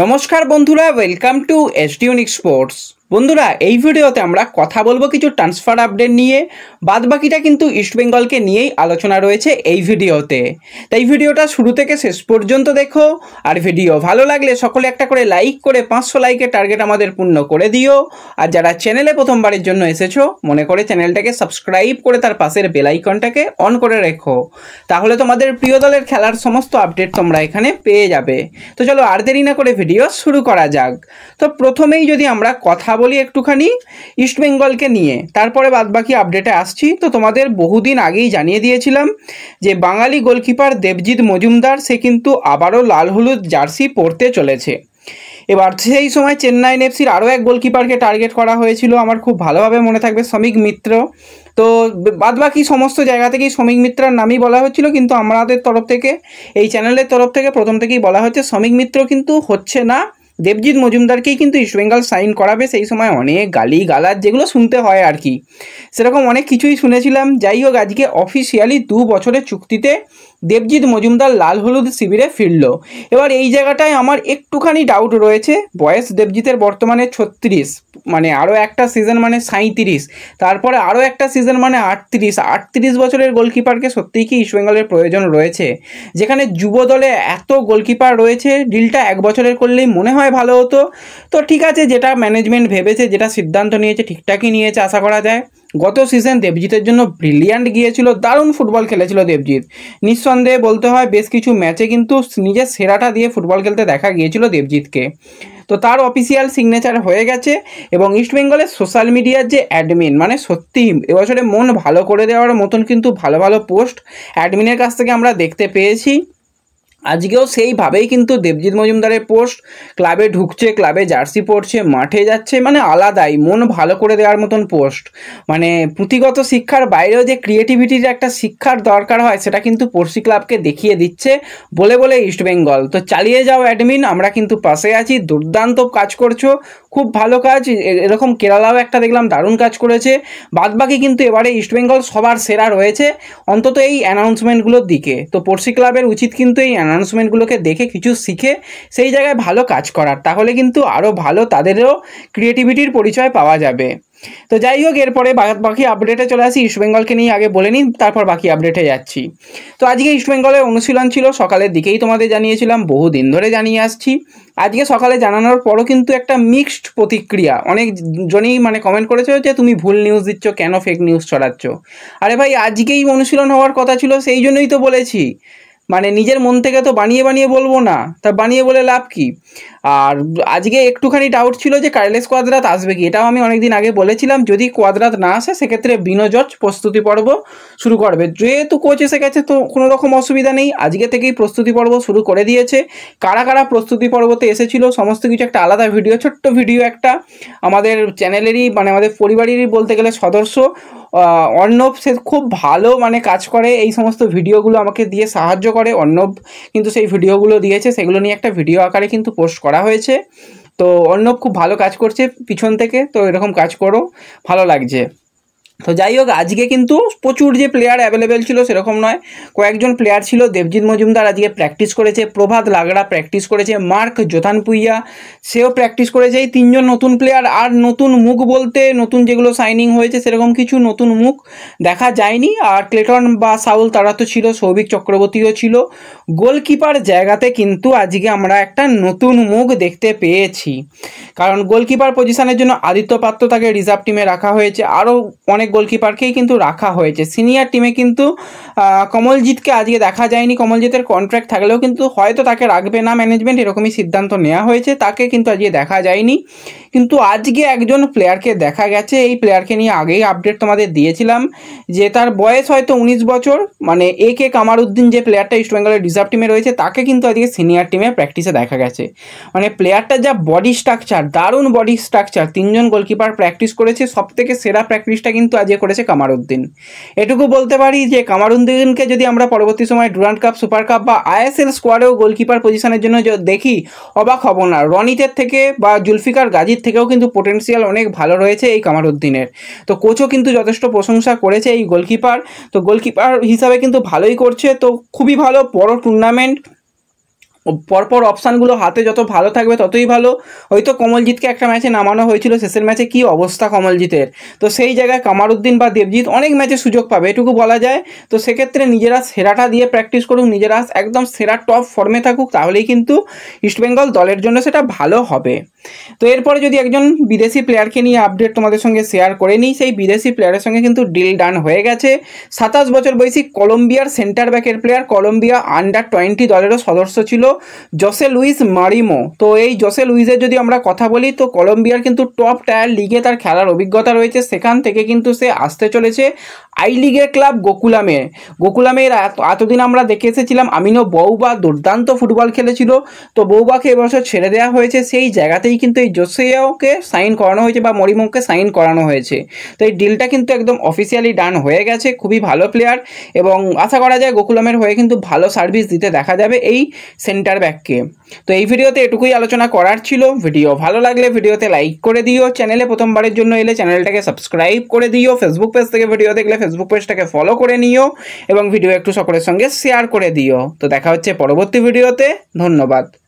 নমস্কার বন্ধুরা welcome to S unique sports বন্ধুরা এই ভিডিওতে আমরা কথা বলবো কিছু ট্রান্সফার আপডেট নিয়ে বাদ বাকিটা কিন্তু ইস্টবেঙ্গলকে নিয়েই আলোচনা রয়েছে এই ভিডিওতে তাই ভিডিওটা শুরু থেকে শেষ পর্যন্ত দেখো আর ভিডিও ভালো লাগলে সকলে একটা করে লাইক করে পাঁচশো লাইকের টার্গেট আমাদের পূর্ণ করে দিও আর যারা চ্যানেলে প্রথমবারের জন্য এসেছো মনে করে চ্যানেলটাকে সাবস্ক্রাইব করে তার পাশের বেলাইকনটাকে অন করে রেখো তাহলে তোমাদের প্রিয় দলের খেলার সমস্ত আপডেট তোমরা এখানে পেয়ে যাবে তো চলো আর দেরি না করে ভিডিও শুরু করা যাক তো প্রথমেই যদি আমরা কথা বলি একটুখানি ইস্টবেঙ্গলকে নিয়ে তারপরে বাদবাকি আপডেটে আসছি তো তোমাদের বহুদিন আগেই জানিয়ে দিয়েছিলাম যে বাঙালি গোলকিপার দেবজিৎ মজুমদার সে কিন্তু আবারও লাল হলুদ জার্সি পরতে চলেছে এবার সেই সময় চেন্নাইন এফসির আরও এক গোলকিপারকে টার্গেট করা হয়েছিল আমার খুব ভালোভাবে মনে থাকবে শ্রমিক মিত্র তো বাদবাকি সমস্ত জায়গা থেকেই শ্রমিক মিত্রার নামই বলা হচ্ছিল কিন্তু আমাদের তরফ থেকে এই চ্যানেলের তরফ থেকে প্রথম থেকেই বলা হচ্ছে শ্রমিক মিত্র কিন্তু হচ্ছে না দেবজিৎ মজুমদারকেই কিন্তু ইস্টবেঙ্গল সাইন করাবে সেই সময় অনেক গালি গালাজ যেগুলো শুনতে হয় আর কি সেরকম অনেক কিছুই শুনেছিলাম যাই হোক আজকে অফিসিয়ালি দু বছরের চুক্তিতে দেবজিৎ মজুমদার লাল হলুদ শিবিরে ফিরল এবার এই জায়গাটায় আমার একটুখানি ডাউট রয়েছে বয়স দেবজিতের বর্তমানে ছত্রিশ মানে আরও একটা সিজন মানে সাঁত্রিশ তারপরে আরও একটা সিজন মানে আটত্রিশ আটত্রিশ বছরের গোলকিপারকে সত্যিই কি ইস্টবেঙ্গলের প্রয়োজন রয়েছে যেখানে যুব দলে এত গোলকিপার রয়েছে ডিলটা এক বছরের করলেই মনে হয় ভালো হতো তো ঠিক আছে যেটা ম্যানেজমেন্ট ভেবেছে যেটা সিদ্ধান্ত নিয়েছে ঠিকঠাকই নিয়েছে আশা করা যায় গত সিজন দেবজিতের জন্য ব্রিলিয়ান্ট গিয়েছিল দারুণ ফুটবল খেলেছিল দেবজিৎ নিঃসন্দেহে বলতে হয় বেশ কিছু ম্যাচে কিন্তু নিজের সেরাটা দিয়ে ফুটবল খেলতে দেখা গিয়েছিল দেবজিৎকে তো তার অফিসিয়াল সিগনেচার হয়ে গেছে এবং ইস্টবেঙ্গলের সোশ্যাল মিডিয়ার যে অ্যাডমিন মানে সত্যি এবছরে মন ভালো করে দেওয়ার মতন কিন্তু ভালো ভালো পোস্ট অ্যাডমিনের কাছ থেকে আমরা দেখতে পেয়েছি আজকেও সেইভাবেই কিন্তু দেবজিৎ মজুমদারের পোস্ট ক্লাবে ঢুকছে ক্লাবে জার্সি পড়ছে মাঠে যাচ্ছে মানে আলাদাই মন ভালো করে দেওয়ার মতন পোস্ট মানে পুঁথিগত শিক্ষার বাইরেও যে ক্রিয়েটিভিটির একটা শিক্ষার দরকার হয় সেটা কিন্তু পড়শি ক্লাবকে দেখিয়ে দিচ্ছে বলে বলে ইস্টবেঙ্গল তো চালিয়ে যাও অ্যাডমিন আমরা কিন্তু পাশে আছি দুর্দান্ত কাজ করছো খুব ভালো কাজ এরকম কেরালাও একটা দেখলাম দারুণ কাজ করেছে বাদবাকি কিন্তু এবারে ইস্টবেঙ্গল সবার সেরা রয়েছে অন্তত এই অ্যানাউন্সমেন্টগুলোর দিকে তো পড়শি ক্লাবের উচিত কিন্তু এই অ্যানাউন্সমেন্টগুলোকে দেখে কিছু শিখে সেই জায়গায় ভালো কাজ করার তাহলে কিন্তু আরও ভালো তাদেরও ক্রিয়েটিভিটির পরিচয় পাওয়া যাবে তো যাই হোক এরপরে বাকি আপডেটে চলে আসি ইস্টবেঙ্গলকে নিয়ে আগে বলে নিই তারপর বাকি আপডেটে যাচ্ছি তো আজকে ইস্টবেঙ্গলের অনুশীলন ছিল সকালের দিকেই তোমাদের জানিয়েছিলাম বহু দিন ধরে জানিয়ে আসছি আজকে সকালে জানানোর পরও কিন্তু একটা মিক্সড প্রতিক্রিয়া অনেক জনেই মানে কমেন্ট করেছে যে তুমি ভুল নিউজ দিচ্ছ কেন ফেক নিউজ ছড়াচ্ছ আরে ভাই আজকেই অনুশীলন হওয়ার কথা ছিল সেই জন্যই তো বলেছি মানে নিজের মন থেকে তো বানিয়ে বানিয়ে বলবো না তা বানিয়ে বলে লাভ কি আর আজকে একটুখানি ডাউট ছিল যে কার্লেস কোয়াদ্রাত আসবে কি এটাও আমি অনেকদিন আগে বলেছিলাম যদি কোয়াদ্রাত না আসে সেক্ষেত্রে বিনো জর্জ প্রস্তুতি পর্ব শুরু করবে যেহেতু কোচ এসে গেছে তো কোনো রকম অসুবিধা নেই আজকে থেকেই প্রস্তুতি পর্ব শুরু করে দিয়েছে কারা কারা প্রস্তুতি পর্বতে এসেছিল সমস্ত কিছু একটা আলাদা ভিডিও ছোট্ট ভিডিও একটা আমাদের চ্যানেলেরই মানে আমাদের পরিবারেরই বলতে গেলে সদস্য অর্ণব সে খুব ভালো মানে কাজ করে এই সমস্ত ভিডিওগুলো আমাকে দিয়ে সাহায্য করে অর্ণব কিন্তু সেই ভিডিওগুলো দিয়েছে সেগুলো নিয়ে একটা ভিডিও আকারে কিন্তু পোস্ট করা হয়েছে তো অর্ণব খুব ভালো কাজ করছে পিছন থেকে তো এরকম কাজ করো ভালো লাগছে তো যাই হোক আজকে কিন্তু প্রচুর যে প্লেয়ার অ্যাভেলেবেল ছিল সেরকম নয় কয়েকজন প্লেয়ার ছিল দেবজিৎ মজুমদার আজকে প্র্যাকটিস করেছে প্রভাত লাগড়া প্র্যাকটিস করেছে মার্ক জোথান পুইয়া সেও প্র্যাকটিস করেছে এই তিনজন নতুন প্লেয়ার আর নতুন মুখ বলতে নতুন যেগুলো সাইনিং হয়েছে সেরকম কিছু নতুন মুখ দেখা যায়নি আর ক্লেটন বা সাউল তারা তো ছিল সৌভিক চক্রবর্তীও ছিল গোলকিপার জায়গাতে কিন্তু আজকে আমরা একটা নতুন মুখ দেখতে পেয়েছি কারণ গোলকিপার পজিশনের জন্য আদিত্য পাত্র তাকে রিজার্ভ টিমে রাখা হয়েছে আরও অনেক গোলকিপারকেই কিন্তু রাখা হয়েছে সিনিয়র টিমে কিন্তু কমলজিৎকে আজকে দেখা যায়নি কমলজিতের কন্ট্র্যাক্ট থাকলেও কিন্তু হয়তো তাকে রাখবে না ম্যানেজমেন্ট এরকমই সিদ্ধান্ত নেওয়া হয়েছে তাকে কিন্তু আজকে দেখা যায়নি কিন্তু আজকে একজন প্লেয়ারকে দেখা গেছে এই প্লেয়ারকে নিয়ে আগেই আপডেট তোমাদের দিয়েছিলাম যে তার বয়স হয়তো উনিশ বছর মানে এ কে কামারউদ্দিন যে প্লেয়ারটা ইস্টবেঙ্গলের রিজার্ভ টিমে রয়েছে তাকে কিন্তু আজকে সিনিয়র টিমে প্র্যাকটিসে দেখা গেছে মানে প্লেয়ারটার যা বডি স্ট্রাকচার দারুণ বডি স্ট্রাকচার তিনজন গোলকিপার প্র্যাকটিস করেছে সব থেকে সেরা প্র্যাকটিসটা কিন্তু আজকে করেছে কামারউদ্দিন এটুকু বলতে পারি যে কামারউদ্দিনকে যদি আমরা পরবর্তী সময় ডুরান্ড কাপ সুপার কাপ বা আইএসএল স্কোয়াডেও গোলকিপার পজিশনের জন্য দেখি অবাক হব না রনিতের থেকে বা জুলফিকার গাজির থেকেও কিন্তু পোটেন্সিয়াল অনেক ভালো রয়েছে এই কামারউদ্দিনের তো কোচও কিন্তু যথেষ্ট প্রশংসা করেছে এই গোলকিপার তো গোলকিপার হিসাবে কিন্তু ভালোই করছে তো খুবই ভালো বড় টুর্নামেন্ট পরপর অপশানগুলো হাতে যত ভালো থাকবে ততই ভালো হয়তো কমলজিৎকে একটা ম্যাচে নামানো হয়েছিল শেষের ম্যাচে কি অবস্থা কমলজিতের তো সেই জায়গায় কামারুদ্দিন বা দেবজিৎ অনেক ম্যাচে সুযোগ পাবে এটুকু বলা যায় তো সেক্ষেত্রে নিজেরা সেরাটা দিয়ে প্র্যাকটিস করুক নিজেরা একদম সেরা টপ ফর্মে থাকুক তাহলেই কিন্তু ইস্টবেঙ্গল দলের জন্য সেটা ভালো হবে তো এরপরে যদি একজন বিদেশি প্লেয়ারকে নিয়ে আপডেট তোমাদের সঙ্গে শেয়ার করে নিই সেই বিদেশি প্লেয়ারের সঙ্গে কিন্তু ডিল ডান হয়ে গেছে সাতাশ বছর বয়সী কলম্বিয়ার সেন্টার ব্যাকের প্লেয়ার কলম্বিয়া আন্ডার টোয়েন্টি দলেরও সদস্য ছিল জসে লুইস মারিমো তো এই জসে লুইসের যদি আমরা কথা বলি তো কলম্বিয়ার কিন্তু টপ টায়ার লিগে তার খেলার অভিজ্ঞতা রয়েছে সেখান থেকে কিন্তু সে আসতে চলেছে আই লিগের ক্লাব গোকুলামে গোকুলামের এতদিন আমরা দেখে এসেছিলাম আমিনো বউবা দুর্দান্ত ফুটবল খেলেছিল তো বউবাকে এবছর ছেড়ে দেওয়া হয়েছে সেই জায়গাতেই আগেই কিন্তু এই জোসেয়াওকে সাইন করানো হয়েছে বা মরিমোকে সাইন করানো হয়েছে তো এই ডিলটা কিন্তু একদম অফিসিয়ালি ডান হয়ে গেছে খুবই ভালো প্লেয়ার এবং আশা করা যায় গোকুলমের হয়ে কিন্তু ভালো সার্ভিস দিতে দেখা যাবে এই সেন্টার ব্যাককে তো এই ভিডিওতে এটুকুই আলোচনা করার ছিল ভিডিও ভালো লাগলে ভিডিওতে লাইক করে দিও চ্যানেলে প্রথমবারের জন্য এলে চ্যানেলটাকে সাবস্ক্রাইব করে দিও ফেসবুক পেজ থেকে ভিডিও দেখলে ফেসবুক পেজটাকে ফলো করে নিও এবং ভিডিও একটু সকলের সঙ্গে শেয়ার করে দিও তো দেখা হচ্ছে পরবর্তী ভিডিওতে ধন্যবাদ